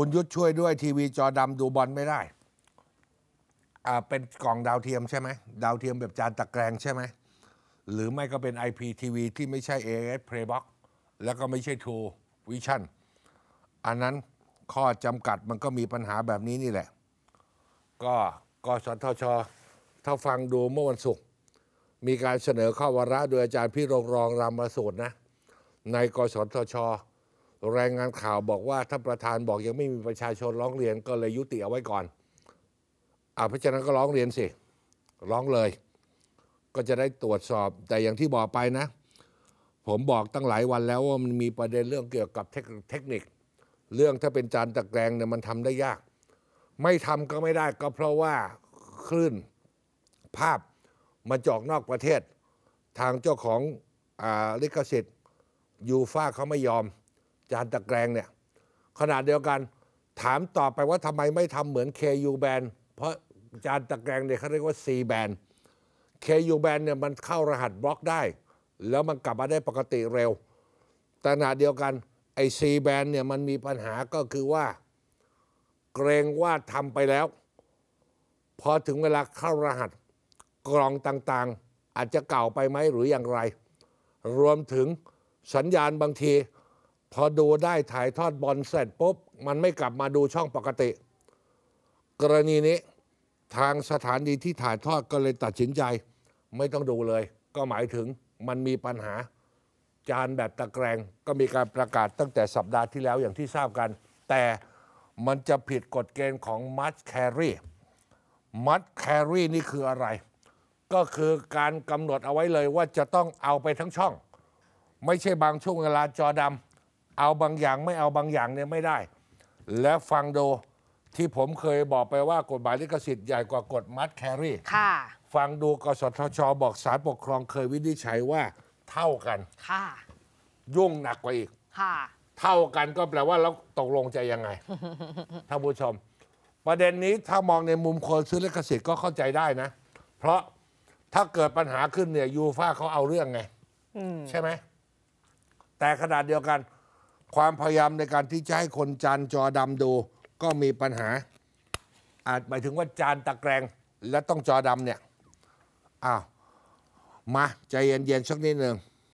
คุณยุทธช่วยด้วย ทีวีจอดำดูบอลไม่ได้อ่าเป็นกล่องดาวเทียมใช่ไหม ดาวเทียมแบบจานตะแกรงใช่ไหมหรือไม่ก็เป็น IPTV ที่ไม่ใช่ AS Playbox แล้วก็ไม่ใช่ True Vision อันนั้นข้อจำกัดมันก็มีปัญหาแบบนี้นี่แหละ ก็กสทชถ้าฟังดูเมื่อวันศุกร์มีการเสนอข้อวาระโดยอาจารย์พี่รองรองรามสูตรนะในกสทชรายงานข่าวบอกว่าถ้าประธานบอกยังไม่มีประชาชนร้องเรียนก็เลยยุติเอาไว้ก่อนอ่าเพราะฉะนั้นก็ร้องเรียนสิร้องเลย ก็จะได้ตรวจสอบ แต่อย่างที่บอกไปนะ ผมบอกตั้งหลายวันแล้วว่ามันมีประเด็นเรื่องเกี่ยวกับเทคนิค เรื่องถ้าเป็นจานตะแกรงเนี่ยมันทำได้ยาก ไม่ทำก็ไม่ได้ก็เพราะว่าคลื่นภาพมาจอกนอกประเทศ ทางเจ้าของอลิขสิทธิ์ ยูฟ่าเขาไม่ยอมจานตะแกรงเนี่ยขนาดเดียวกันถามต่อไปว่าทำไมไม่ทำเหมือน KU band เพราะจานตะแกรงเนี่ยเขาเรียกว่า C band KU band เนี่ยมันเข้ารหัสบล็อกได้ แล้วมันกลับมาได้ปกติเร็ว แต่ขณะเดียวกัน ไอ C band เนี่ยมันมีปัญหาก็คือว่า เกรงว่าทำไปแล้วพอถึงเวลาเข้ารหัสกรองต่างๆ อาจจะเก่าไปไหมหรืออย่างไร รวมถึงสัญญาณบางทีพอดูได้ถ่ายทอดบอลเสร็จปุ๊บ มันไม่กลับมาดูช่องปกติ กรณีนี้ทางสถานีที่ถ่ายทอดก็เลยตัดสินใจ ไม่ต้องดูเลย ก็หมายถึงมันมีปัญหาจานแบบตะแกรงก็มีการประกาศตั้งแต่สัปดาห์ที่แล้วอย่างที่ทราบกัน แต่มันจะผิดกฎเกณฑ์ของมัดแครีมัดแครีนี่คืออะไร ก็คือการกำหนดเอาไว้เลยว่าจะต้องเอาไปทั้งช่อง ไม่ใช่บางช่วงเวลาจอดำเอาบางอย่างไม่เอาบางอย่างเนี่ยไม่ได้ และฟังดูที่ผมเคยบอกไปว่า กฎหมายลิขสิทธิ์ใหญ่กว่ากฎมัดแครี่ ค่ะ ฟังดูกสทช บอกสารปกครองเคยวินิจฉัยว่า เท่ากัน ค่ะยุ่งหนักกว่าอีก ค่ะ เท่ากันก็แปลว่า เราตกลงใจยังไงท่านผู้ชม ประเด็นนี้ถ้ามองในมุมคนซื้อลิขสิทธิ์ก็เข้าใจได้นะ เพราะถ้าเกิดปัญหาขึ้นเนี่ยยูฟ่าเขาเอาเรื่องไงใช่ไหมแต่ขนาดเดียวกันความพยายามในการที่จะให้คนจานจอดำดูก็มีปัญหา อาจหมายถึงว่าจานตะแกรงและต้องจอดำเนี่ยอ้าวมา ใจเย็นๆสักนิดหนึ่ง